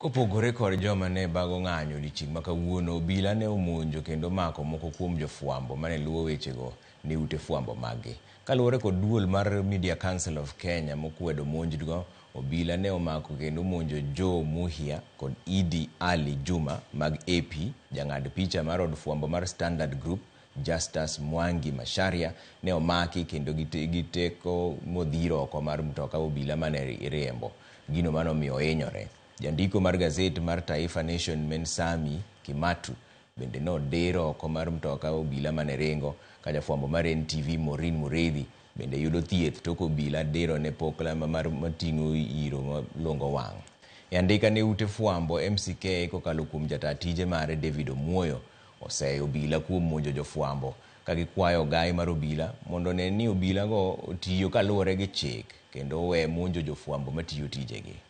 Kopogore kod joma ne bago ng'anyo odiochieng' ma kawuono, obila ne omonjo kendo mako moko kuom jofwambo mane luwo wechego ne ute fwambo maggi. Kaluwore kod duol mar Media Council of Kenya mokwedo monjgo, obila ne omako kendo monjo Joe Muhia kod Idi Ali Juma mag AP, jang'ad picha mar od fwambo mar Standard Group Justus Mwangi Masharia ne omaki kendo giteko modhiro oko mar mtoka obila mane riembo, gino mane omiyo ohinyore. jandiko mar gazet mar taifa nation mensami kimatu bende nodiro oko mar mtoka obila mane ringo ka jafuambo mar ntv morin muredhi bende yudo thieth tok obila diro ne pokla matingo iro malongo wang' e andika ne ute fuambo mck kokalo kuom jataa tije mare david omuoyo oseyo obila kuom monjo jofuambo ka gikwayo gai mar obila mondo ne ni obilago otiyo kaluwore gi chik kendo owe monjo jofuambo matiyo tijegi